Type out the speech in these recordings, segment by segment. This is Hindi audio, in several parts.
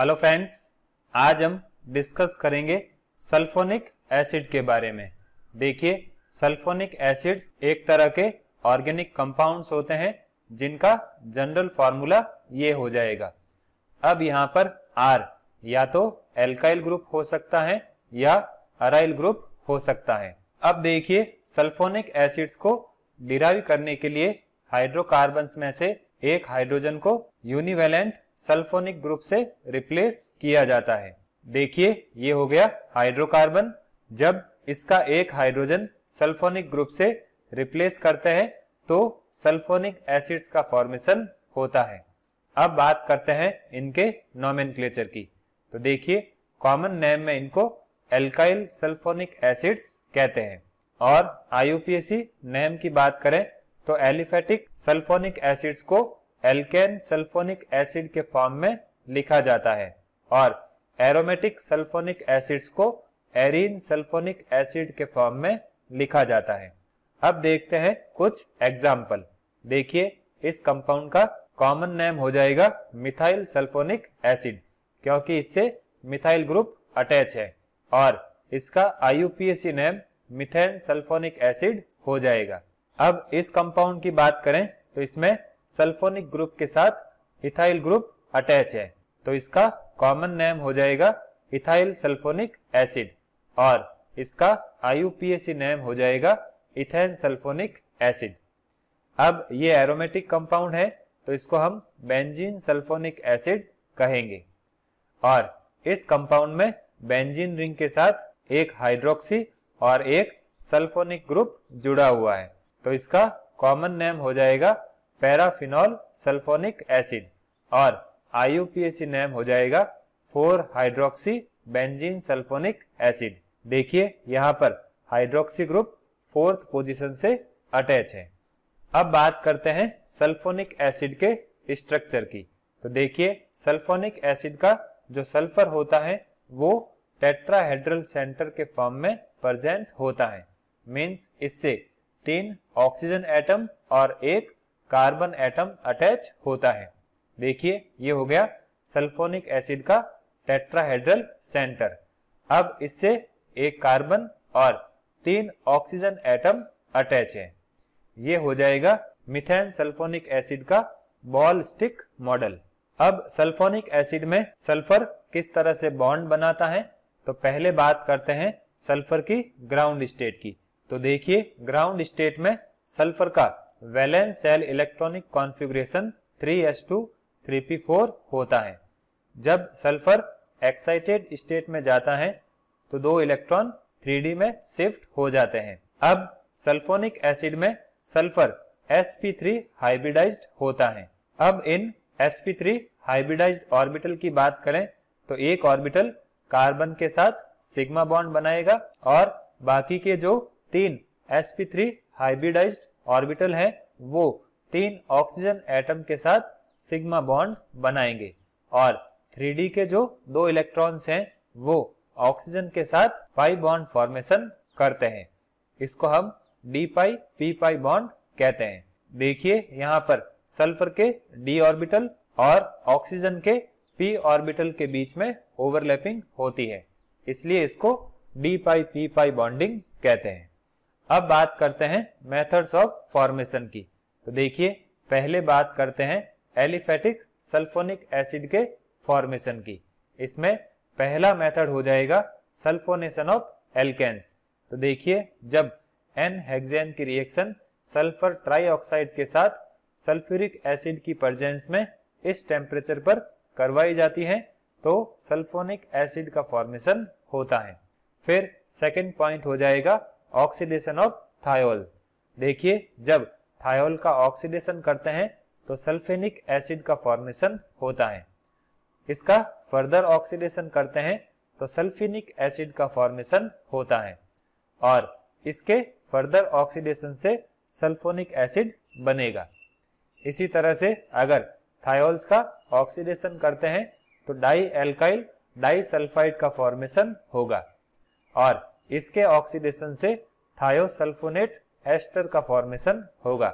हेलो फ्रेंड्स आज हम डिस्कस करेंगे सल्फोनिक एसिड के बारे में देखिए सल्फोनिक एसिड्स एक तरह के ऑर्गेनिक कंपाउंड्स होते हैं जिनका जनरल फॉर्मूला ये हो जाएगा अब यहाँ पर आर या तो एल्काइल ग्रुप हो सकता है या अराइल ग्रुप हो सकता है अब देखिए सल्फोनिक एसिड्स को डिराइव करने के लिए हाइड्रोकार्बन में से एक हाइड्रोजन को यूनिवेलेंट सल्फोनिक ग्रुप से रिप्लेस किया जाता है देखिए ये हो गया हाइड्रोकार्बन जब इसका एक हाइड्रोजन सल्फोनिक ग्रुप से रिप्लेस करते हैं तो सल्फोनिक एसिड्स का फॉर्मेशन होता है अब बात करते हैं इनके नॉमिन की तो देखिए कॉमन नेम में इनको एल्काइल सल्फोनिक एसिड्स कहते हैं और आईयूपीएसी नेम की बात करें तो एलिफेटिक सल्फोनिक एसिड्स को एल्केन सल्फोनिक एसिड के फॉर्म में लिखा जाता है और एरोमेटिक सल्फोनिक एसिड्स को एरिन सल्फोनिक एसिड के फॉर्म में लिखा जाता है अब देखते हैं कुछ एग्जाम्पल देखिए इस कंपाउंड का कॉमन नेम हो जाएगा मिथाइल सल्फोनिक एसिड क्योंकि इससे मिथाइल ग्रुप अटैच है और इसका IUPAC name methane sulphonic acid हो जाएगा अब इस कंपाउंड की बात करें तो इसमें सल्फोनिक ग्रुप के साथ इथाइल ग्रुप अटैच है तो इसका कॉमन नेम हो जाएगा इथाइल सल्फोनिक एसिड और इसका आई नेम हो जाएगा इथेन सल्फोनिक एसिड अब ये एरोमेटिक कंपाउंड है तो इसको हम बेंजीन सल्फोनिक एसिड कहेंगे और इस कंपाउंड में बेंजीन रिंग के साथ एक हाइड्रोक्सी और एक सल्फोनिक ग्रुप जुड़ा हुआ है तो इसका कॉमन नेम हो जाएगा पैराफिनॉल सल्फोनिक एसिड और आई नेम हो जाएगा four hydroxy benzene sulphonic acid देखिए यहाँ पर हाइड्रोक्सी ग्रुप फोर्थ पोजीशन से अटैच है अब बात करते हैं सल्फोनिक एसिड के स्ट्रक्चर की तो देखिए सल्फोनिक एसिड का जो सल्फर होता है वो टेट्राहेड्रल सेंटर के फॉर्म में प्रेजेंट होता है मींस इससे तीन ऑक्सीजन एटम और एक कार्बन एटम अटैच होता है देखिए ये हो गया सल्फोनिक एसिड का टेट्राहेड्रल सेंटर अब इससे एक कार्बन और तीन ऑक्सीजन एटम अटैच है ये हो जाएगा मिथेन सल्फोनिक एसिड का बॉल स्टिक मॉडल अब सल्फोनिक एसिड में सल्फर किस तरह से बॉन्ड बनाता है तो पहले बात करते हैं सल्फर की ग्राउंड स्टेट की तो देखिए ग्राउंड स्टेट में सल्फर का valence shell electronic configuration 3s2 3p4 होता है जब सल्फर एक्साइटेड स्टेट में जाता है तो दो इलेक्ट्रॉन 3d में शिफ्ट हो जाते हैं अब सल्फोनिक एसिड में सल्फर sp3 हाइब्रिडाइज्ड होता है अब इन sp3 हाइब्रिडाइज्ड ऑर्बिटल की बात करें तो एक ऑर्बिटल कार्बन के साथ सिग्मा बॉन्ड बनाएगा और बाकी के जो तीन sp3 हाइब्रिडाइज्ड ऑर्बिटल है वो तीन ऑक्सीजन एटम के साथ सिग्मा बॉन्ड बनाएंगे और 3D के जो दो इलेक्ट्रॉन्स हैं वो ऑक्सीजन के साथ पाई बॉन्ड फॉर्मेशन करते हैं इसको हम D pi P pi bond कहते हैं देखिए यहाँ पर सल्फर के डी ऑर्बिटल और ऑक्सीजन के पी ऑर्बिटल के बीच में ओवरलैपिंग होती है इसलिए इसको D pi P pi bonding कहते हैं अब बात करते हैं मेथड्स ऑफ फॉर्मेशन की तो देखिए पहले बात करते हैं एलिफेटिक सल्फोनिक एसिड के फॉर्मेशन की इसमें पहला मेथड हो जाएगा सल्फोनेशन ऑफ एल्केन्स तो देखिए जब एन हेक्सेन की रिएक्शन सल्फर ट्राइऑक्साइड के साथ सल्फ्यूरिक एसिड की प्रजेंस में इस टेम्परेचर पर करवाई जाती है तो सल्फोनिक एसिड का फॉर्मेशन होता है फिर सेकेंड पॉइंट हो जाएगा ऑक्सीडेशन ऑफ थायोल देखिए जब थायोल का ऑक्सीडेशन करते हैं तो सल्फेनिक एसिड का फॉर्मेशन होता है इसका फर्दर ऑक्सीडेशन करते हैं तो सल्फेनिक एसिड का फॉर्मेशन होता है और इसके फर्दर ऑक्सीडेशन से सल्फोनिक एसिड बनेगा इसी तरह से अगर थायोल्स का ऑक्सीडेशन करते हैं तो डाई एल्काइल डाई सल्फाइड का फॉर्मेशन होगा और इसके ऑक्सीडेशन से थायोसल्फोनेट एस्टर का फॉर्मेशन होगा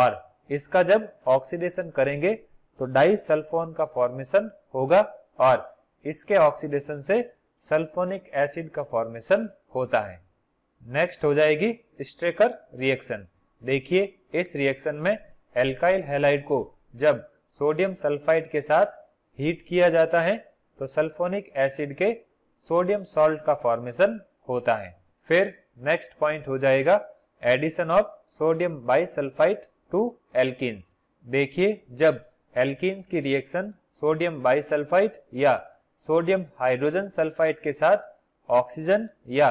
और इसका जब ऑक्सीडेशन करेंगे तो डाइसल्फोन का फॉर्मेशन होगा और इसके ऑक्सीडेशन से सल्फोनिक एसिड का फॉर्मेशन होता है नेक्स्ट हो जाएगी स्ट्रेकर रिएक्शन देखिए इस रिएक्शन में एल्काइल हेलाइड को जब सोडियम सल्फाइड के साथ हीट किया जाता है तो सल्फोनिक एसिड के सोडियम सॉल्ट का फॉर्मेशन होता है फिर नेक्स्ट पॉइंट हो जाएगा addition of sodium bisulphite to alkenes देखिए जब एल्किन्स की रिएक्शन सोडियम बाइसल्फाइट या सोडियम हाइड्रोजन सल्फाइड के साथ ऑक्सीजन या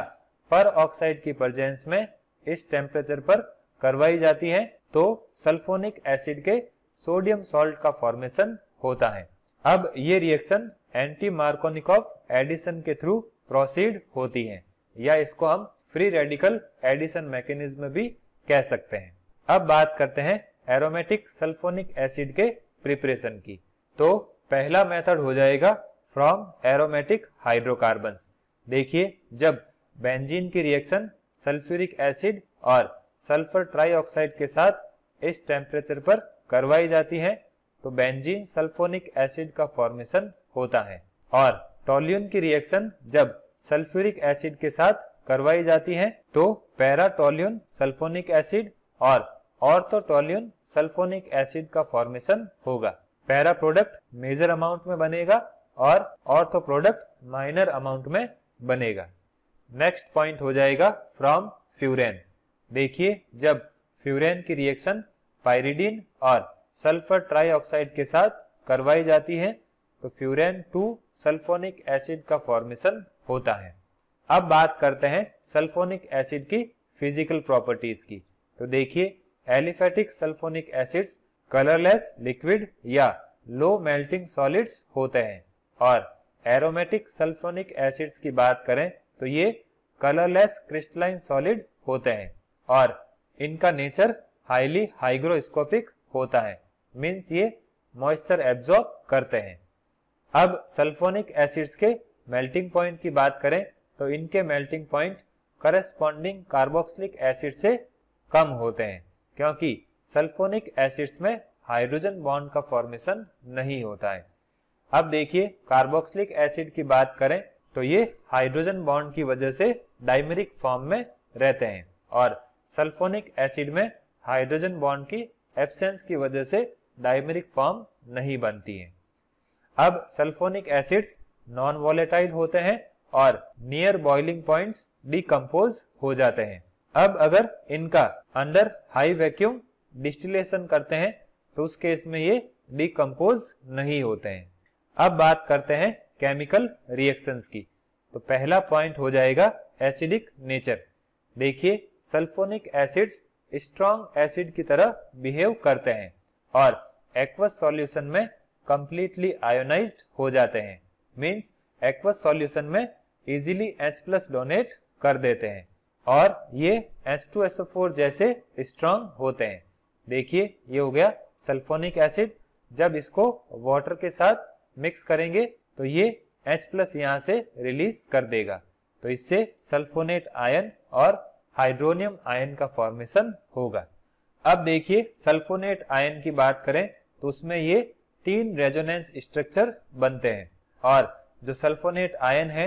पर ऑक्साइड की प्रजेंस में इस टेम्परेचर पर करवाई जाती है तो सल्फोनिक एसिड के सोडियम सॉल्ट का फॉर्मेशन होता है अब ये reaction anti Markovnikov addition के थ्रू प्रोसीड होती है या इसको हम फ्री रेडिकल एडिशन मैकेनिज्म भी कह सकते हैं अब बात करते हैं एरोमेटिक सल्फोनिक एसिड के प्रिपरेशन की तो पहला मेथड हो जाएगा फ्रॉम एरोमेटिक हाइड्रोकार्बन देखिए जब बेंजीन की रिएक्शन सल्फ्यूरिक एसिड और सल्फर ट्राइऑक्साइड के साथ इस टेम्परेचर पर करवाई जाती है तो बेंजीन सल्फोनिक एसिड का फॉर्मेशन होता है और टोल्यून की रिएक्शन जब सल्फ्यूरिक एसिड के साथ करवाई जाती है तो पैराटोल्यून सल्फोनिक एसिड और ऑर्थोटोलियन सल्फोनिक एसिड का फॉर्मेशन होगा पैरा प्रोडक्ट मेजर अमाउंट में बनेगा और ऑर्थो प्रोडक्ट माइनर अमाउंट में बनेगा नेक्स्ट पॉइंट हो जाएगा फ्रॉम फ्यूरेन देखिए जब फ्यूरेन की रिएक्शन पायरिडीन और सल्फर ट्राइऑक्साइड के साथ करवाई जाती है तो फ्यूरेन टू सल्फोनिक एसिड का फॉर्मेशन होता है अब बात करते हैं सल्फोनिक एसिड की फिजिकल प्रॉपर्टीज की तो देखिए aliphatic sulphonic acids colourless liquid या लो मेल्टिंग सॉलिड्स होते हैं और एरोमेटिक सल्फोनिक एसिड्स की बात करें तो ये कलरलेस क्रिस्टलाइन सॉलिड होते हैं और इनका नेचर हाईली हाइग्रोस्कोपिक होता है मीन्स ये मॉइस्चर एब्जॉर्ब करते हैं अब सल्फोनिक एसिड्स के मेल्टिंग पॉइंट की बात करें तो इनके melting point corresponding carboxylic acid से कम होते हैं क्योंकि सल्फोनिक एसिड्स में हाइड्रोजन बॉन्ड का फॉर्मेशन नहीं होता है अब देखिए कार्बोक्सिलिक एसिड की बात करें तो ये हाइड्रोजन बॉन्ड की वजह से डाइमेरिक फॉर्म में रहते हैं और सल्फोनिक एसिड में हाइड्रोजन बॉन्ड की एब्सेंस की वजह से डाइमेरिक फॉर्म नहीं बनती है अब सल्फोनिक एसिड्स नॉन वॉलेटाइल होते हैं और नियर बॉइलिंग पॉइंट्स डिकम्पोज हो जाते हैं अब अगर इनका अंडर हाई वैक्यूम डिस्टिलेशन करते हैं तो उस केस में ये डिकम्पोज नहीं होते हैं अब बात करते हैं केमिकल रिएक्शंस की तो पहला पॉइंट हो जाएगा एसिडिक नेचर देखिए सल्फोनिक एसिड्स स्ट्रॉन्ग एसिड की तरह बिहेव करते हैं और एक्वस सॉल्यूशन में कंप्लीटली आयोनाइज्ड हो जाते हैं मीन्स एक्वस सॉल्यूशन में इजिली एच प्लस डोनेट कर देते हैं और ये एच टू फोर जैसे स्ट्रांग होते हैं देखिए ये हो गया सल्फोनिक एसिड जब इसको वाटर के साथ मिक्स करेंगे तो ये एच प्लस यहाँ से रिलीज कर देगा तो इससे सल्फोनेट आयन और हाइड्रोनियम आयन का फॉर्मेशन होगा अब देखिए सल्फोनेट आयन की बात करें तो उसमें ये तीन रेजोनेंस स्ट्रक्चर बनते हैं और जो सल्फोनेट आयन है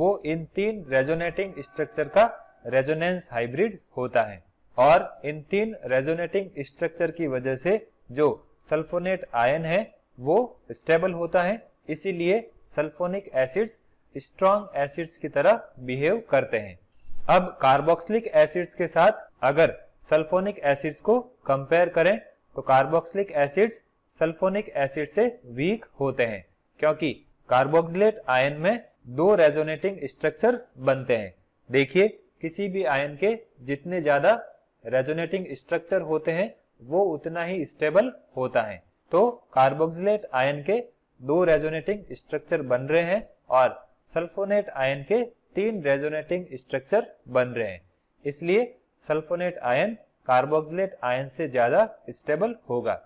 वो इन तीन रेजोनेटिंग स्ट्रक्चर का रेजोनेंस हाइब्रिड होता है और इन तीन रेजोनेटिंग स्ट्रक्चर की वजह से जो सल्फोनेट आयन है वो स्टेबल होता है इसीलिए सल्फोनिक एसिड्स स्ट्रॉन्ग एसिड्स की तरह बिहेव करते हैं अब कार्बोक्सिलिक एसिड्स के साथ अगर सल्फोनिक एसिड्स को कंपेयर करें तो कार्बोक्सिलिक एसिड्स सल्फोनिक एसिड से वीक होते हैं क्योंकि कार्बोक्सिलेट आयन में दो रेजोनेटिंग स्ट्रक्चर बनते हैं देखिए किसी भी आयन के जितने ज्यादा रेजोनेटिंग स्ट्रक्चर होते हैं वो उतना ही स्टेबल होता है तो कार्बोक्सिलेट आयन के दो रेजोनेटिंग स्ट्रक्चर बन रहे हैं और सल्फोनेट आयन के तीन रेजोनेटिंग स्ट्रक्चर बन रहे हैं इसलिए सल्फोनेट आयन कार्बोक्सिलेट आयन से ज्यादा स्टेबल होगा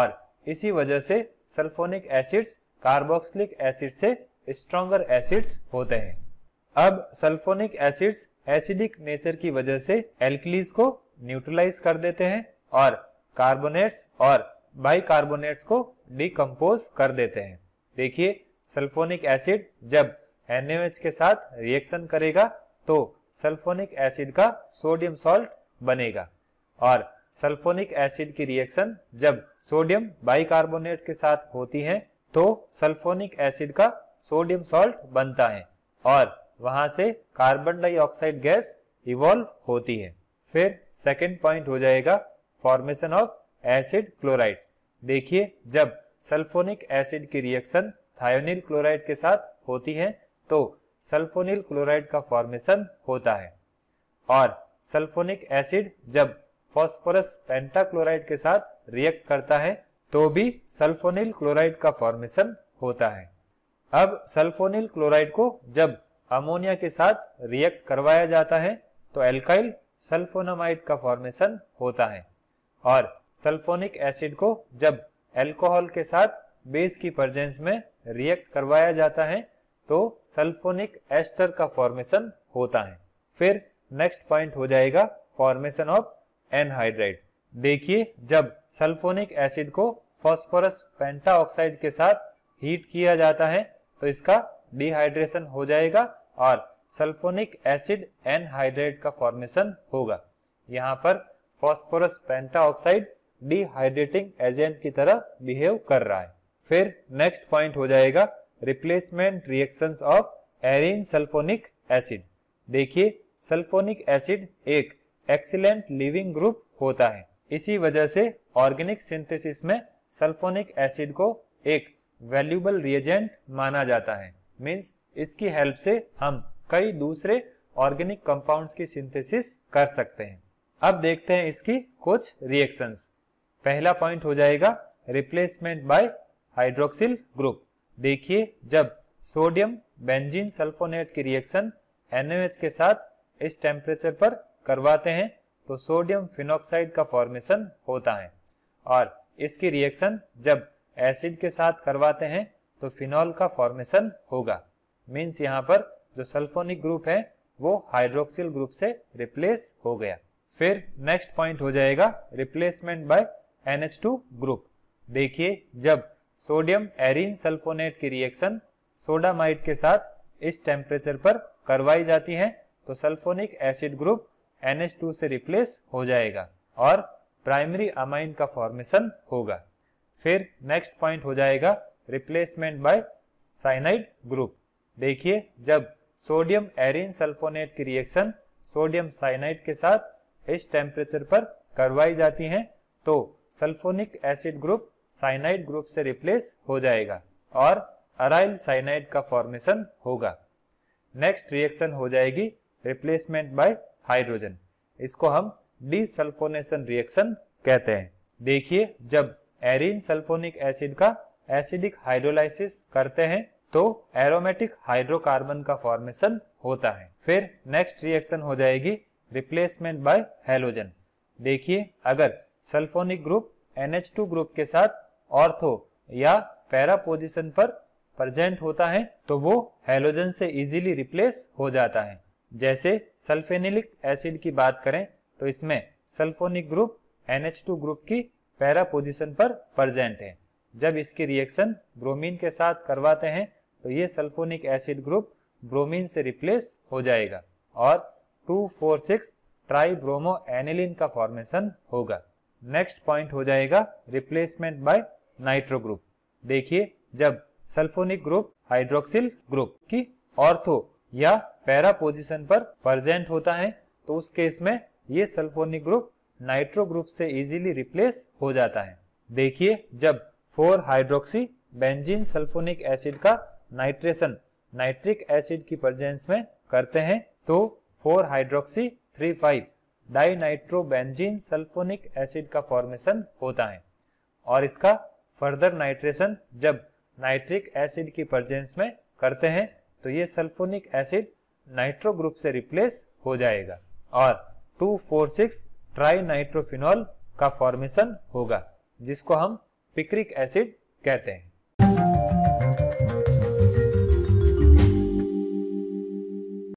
और इसी वजह से सल्फोनिक एसिड्स कार्बोक्सिलिक एसिड से स्ट्रॉन्गर एसिड्स होते हैं अब सल्फोनिक एसिड्स एसिडिक नेचर की वजह से एल्किलीज को न्यूट्रलाइज कर देते हैं और कार्बोनेट्स और बाइकार्बोनेट्स को डिकम्पोज कर देते हैं देखिए सल्फोनिक एसिड जब NaOH के साथ रिएक्शन करेगा तो सल्फोनिक एसिड का सोडियम सॉल्ट बनेगा और सल्फोनिक एसिड की रिएक्शन जब सोडियम बाइकार्बोनेट के साथ होती है तो सल्फोनिक एसिड का सोडियम सॉल्ट बनता है और वहां से कार्बन डाइऑक्साइड गैस इवॉल्व होती है फिर सेकेंड पॉइंट हो जाएगा फॉर्मेशन ऑफ एसिड क्लोराइड्स देखिए जब सल्फोनिक एसिड की रिएक्शन थायोनिल क्लोराइड के साथ होती है तो सल्फोनिल क्लोराइड का फॉर्मेशन होता है और सल्फोनिक एसिड जब फॉस्फोरस पेंटाक्लोराइड के साथ रिएक्ट करता है तो भी सल्फोनिल क्लोराइड का फॉर्मेशन होता है अब सल्फोनिल क्लोराइड को जब अमोनिया के साथ रिएक्ट करवाया जाता है तो एल्काइल सल्फोनामाइड का फॉर्मेशन होता है और सल्फोनिक एसिड को जब एल्कोहल के साथ बेस की प्रजेंस में रिएक्ट करवाया जाता है तो सल्फोनिक एस्टर का फॉर्मेशन होता है फिर नेक्स्ट पॉइंट हो जाएगा फॉर्मेशन ऑफ एनहाइड्राइड देखिए जब सल्फोनिक एसिड को फॉस्फोरस पेंटाऑक्साइड के साथ हीट किया जाता है तो इसका डिहाइड्रेशन हो जाएगा और सल्फोनिक एसिड एनहाइड्रेट का फॉर्मेशन होगा यहाँ पर फॉस्फोरस पेंटाऑक्साइड डिहाइड्रेटिंग एजेंट की तरह बिहेव कर रहा है फिर नेक्स्ट पॉइंट हो जाएगा replacement reaction of arene sulphonic acid देखिए सल्फोनिक एसिड एक एक्सीलेंट लिविंग ग्रुप होता है इसी वजह से ऑर्गेनिक सिंथेसिस में सल्फोनिक एसिड को एक वैल्यूबल रिएजेंट माना जाता है मीन्स इसकी हेल्प से हम कई दूसरे ऑर्गेनिक कंपाउंड्स की सिंथेसिस कर सकते हैं अब देखते हैं इसकी कुछ रिएक्शंस पहला पॉइंट हो जाएगा रिप्लेसमेंट बाय हाइड्रोक्सिल ग्रुप देखिए जब सोडियम बेंजीन सल्फोनेट की रिएक्शन एनओएच के साथ इस टेम्परेचर पर करवाते हैं तो सोडियम फिनोक्साइड का फॉर्मेशन होता है और इसकी रिएक्शन जब एसिड के साथ करवाते हैं तो फिनॉल का फॉर्मेशन होगा मीन्स यहाँ पर जो सल्फोनिक ग्रुप है वो हाइड्रोक्सिल ग्रुप से रिप्लेस हो गया फिर नेक्स्ट पॉइंट हो जाएगा रिप्लेसमेंट बाय NH2 ग्रुप देखिए जब सोडियम एरिन सल्फोनेट की रिएक्शन सोडामाइट के साथ इस टेम्परेचर पर करवाई जाती है तो सल्फोनिक एसिड ग्रुप NH2 से रिप्लेस हो जाएगा और प्राइमरी अमाइन का फॉर्मेशन होगा फिर नेक्स्ट पॉइंट हो जाएगा रिप्लेसमेंट बाय साइनाइड ग्रुप देखिए जब सोडियम एरिन सल्फोनेट की रिएक्शन सोडियम साइनाइड के साथ इस टेम्परेचर पर करवाई जाती है तो sulphonic acid group cyanide group से रिप्लेस हो जाएगा और अराइल साइनाइड का फॉर्मेशन होगा नेक्स्ट रिएक्शन हो जाएगी रिप्लेसमेंट बाय हाइड्रोजन इसको हम डिसल्फोनेशन रिएक्शन कहते हैं देखिए जब एरिन सल्फोनिक एसिड का एसिडिक हाइड्रोलाइसिस करते हैं तो एरोमेटिक हाइड्रोकार्बन का फॉर्मेशन होता है फिर नेक्स्ट रिएक्शन हो जाएगी रिप्लेसमेंट बाय हेलोजन देखिए अगर सल्फोनिक ग्रुप NH2 ग्रुप के साथ ऑर्थो या पैरा पोजिशन पर प्रेजेंट होता है तो वो हेलोजन से इजीली रिप्लेस हो जाता है जैसे सल्फेनिलिक एसिड की बात करें तो इसमें सल्फोनिक ग्रुप NH2 ग्रुप की पैरा पोजिशन पर प्रजेंट है जब इसकी रिएक्शन ब्रोमीन के साथ करवाते हैं तो ये सल्फोनिक एसिड ग्रुप ब्रोमीन से रिप्लेस हो जाएगा और 246 ट्राई ब्रोमो एनिलिन का फॉर्मेशन होगा नेक्स्ट पॉइंट हो जाएगा रिप्लेसमेंट बाय नाइट्रो ग्रुप देखिए जब सल्फोनिक ग्रुप हाइड्रोक्सिल ग्रुप की ऑर्थो या पैरा पोजिशन पर प्रजेंट होता है तो उस केस में ये सल्फोनिक ग्रुप नाइट्रो ग्रुप से इजीली रिप्लेस हो जाता है देखिए जब four hydroxy benzene sulphonic acid का नाइट्रेशन नाइट्रिक एसिड की प्रजेंस में करते हैं तो four hydroxy three five 3,5 benzene sulphonic acid का फॉर्मेशन होता है और इसका फर्दर नाइट्रेशन जब नाइट्रिक एसिड की प्रजेंस में करते हैं तो ये सल्फोनिक एसिड नाइट्रो ग्रुप से रिप्लेस हो जाएगा और 246 ट्राई नाइट्रोफिनॉल का फॉर्मेशन होगा जिसको हम पिक्रिक एसिड कहते हैं